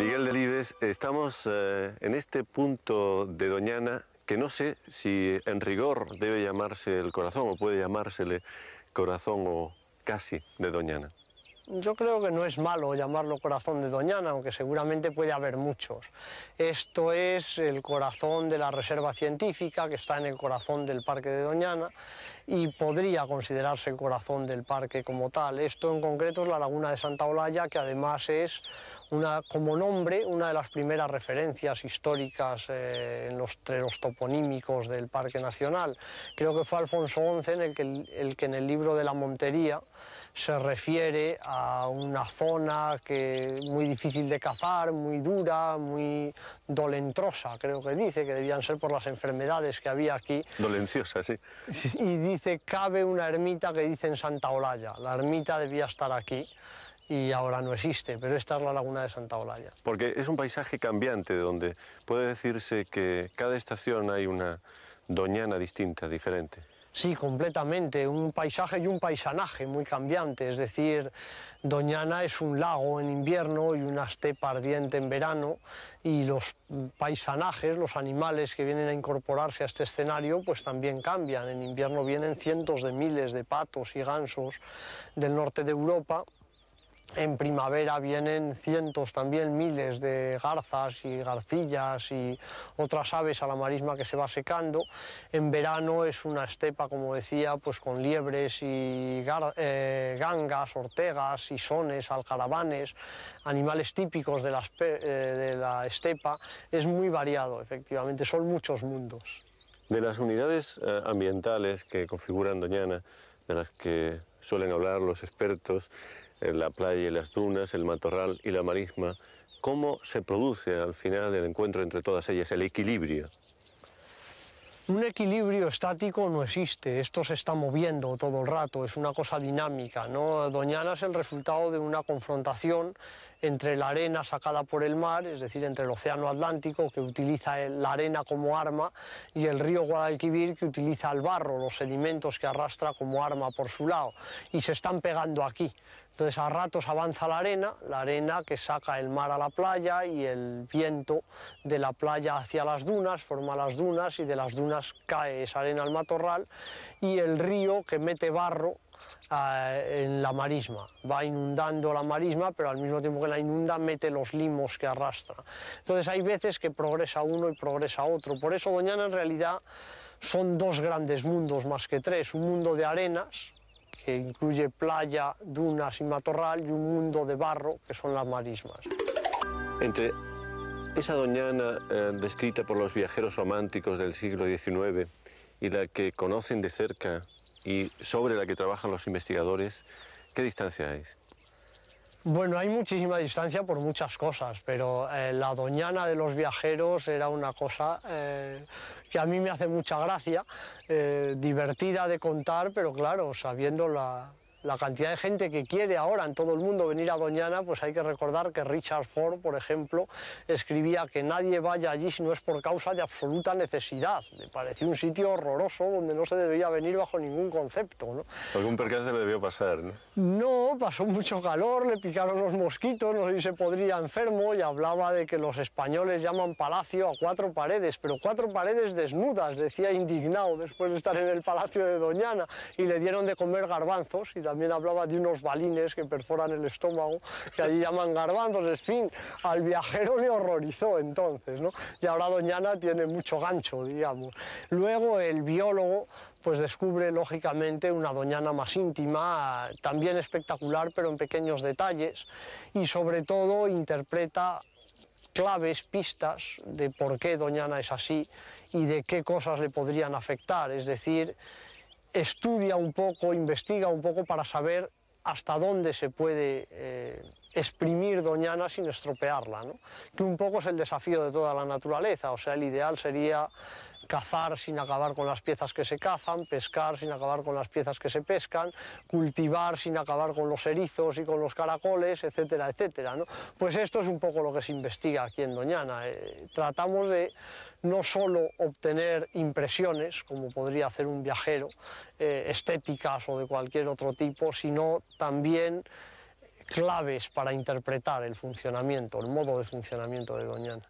Miguel Delibes, estamos eh, en este punto de Doñana que no sé si en rigor debe llamarse el corazón o puede llamársele corazón o casi de Doñana yo creo que no es malo llamarlo corazón de Doñana, aunque seguramente puede haber muchos. Esto es el corazón de la reserva científica que está en el corazón del Parque de Doñana y podría considerarse el corazón del parque como tal. Esto en concreto es la laguna de Santa Olalla, que además es como nombre una de las primeras referencias históricas eh, en los, toponímicos del Parque Nacional. Creo que fue Alfonso XI el que en el libro de la Montería se refiere a una zona que muy difícil de cazar, muy dura, muy dolentrosa, creo que dice, que debían ser por las enfermedades que había aquí. Dolenciosa, sí. Y dice, cabe una ermita que dice en Santa Olalla. La ermita debía estar aquí y ahora no existe, pero esta es la laguna de Santa Olalla. Porque es un paisaje cambiante donde puede decirse que cada estación hay una doñana distinta, diferente. Sí, completamente. Un paisaje y un paisanaje muy cambiante. Es decir, Doñana es un lago en invierno y una estepa ardiente en verano. Y los paisanajes, los animales que vienen a incorporarse a este escenario, pues también cambian. En invierno vienen cientos de miles de patos y gansos del norte de Europa en primavera vienen cientos, también miles de garzas y garcillas y otras aves a la marisma que se va secando. En verano es una estepa, como decía, pues con liebres y eh, gangas, ortegas, isones, alcaravanes, animales típicos eh, de la estepa. Es muy variado, efectivamente, son muchos mundos. De las unidades eh, ambientales que configuran Doñana, de las que suelen hablar los expertos, la playa y las dunas, el matorral y la marisma, ¿cómo se produce al final el encuentro entre todas ellas, el equilibrio? Un equilibrio estático no existe, esto se está moviendo todo el rato, es una cosa dinámica. ¿no? Doñana es el resultado de una confrontación entre la arena sacada por el mar, es decir, entre el Océano Atlántico, que utiliza la arena como arma, y el río Guadalquivir, que utiliza el barro, los sedimentos que arrastra como arma por su lado. Y se están pegando aquí. Entonces a ratos avanza la arena, la arena que saca el mar a la playa y el viento de la playa hacia las dunas, forma las dunas y de las dunas cae esa arena al matorral y el río que mete barro eh, en la marisma. Va inundando la marisma, pero al mismo tiempo que la inunda mete los limos que arrastra. Entonces hay veces que progresa uno y progresa otro. Por eso Doñana en realidad son dos grandes mundos más que tres. Un mundo de arenas, que incluye playa, dunas y matorral y un mundo de barro que son las marismas. Entre esa doñana eh, descrita por los viajeros románticos del siglo XIX y la que conocen de cerca y sobre la que trabajan los investigadores, ¿qué distancia hay? Bueno, hay muchísima distancia por muchas cosas, pero eh, la doñana de los viajeros era una cosa eh, que a mí me hace mucha gracia, eh, divertida de contar, pero claro, sabiendo la, la cantidad de gente que quiere ahora en todo el mundo venir a Doñana, pues hay que recordar que Richard Ford, por ejemplo, escribía que nadie vaya allí si no es por causa de absoluta necesidad. Le pareció un sitio horroroso donde no se debía venir bajo ningún concepto. ¿no? ¿Algún percance le debió pasar? ¿no? pasó mucho calor, le picaron los mosquitos, no sé si se podría enfermo y hablaba de que los españoles llaman palacio a cuatro paredes, pero cuatro paredes desnudas, decía indignado después de estar en el palacio de Doñana y le dieron de comer garbanzos y también hablaba de unos balines que perforan el estómago, que allí llaman garbanzos, en fin, al viajero le horrorizó entonces, ¿no? Y ahora Doñana tiene mucho gancho, digamos. Luego el biólogo pues descubre lógicamente una doñana más íntima, también espectacular, pero en pequeños detalles, y sobre todo interpreta claves, pistas de por qué Doñana es así y de qué cosas le podrían afectar, es decir, estudia un poco, investiga un poco para saber hasta dónde se puede eh, exprimir Doñana sin estropearla, que un poco es el desafío de toda la naturaleza, o sea, el ideal sería cazar sin acabar con las piezas que se cazan, pescar sin acabar con las piezas que se pescan, cultivar sin acabar con los erizos y con los caracoles, etcétera, etcétera. Pues esto es un poco lo que se investiga aquí en Doñana. Eh, tratamos de no solo obtener impresiones, como podría hacer un viajero, eh, estéticas o de cualquier otro tipo, sino también claves para interpretar el funcionamiento, el modo de funcionamiento de Doñana.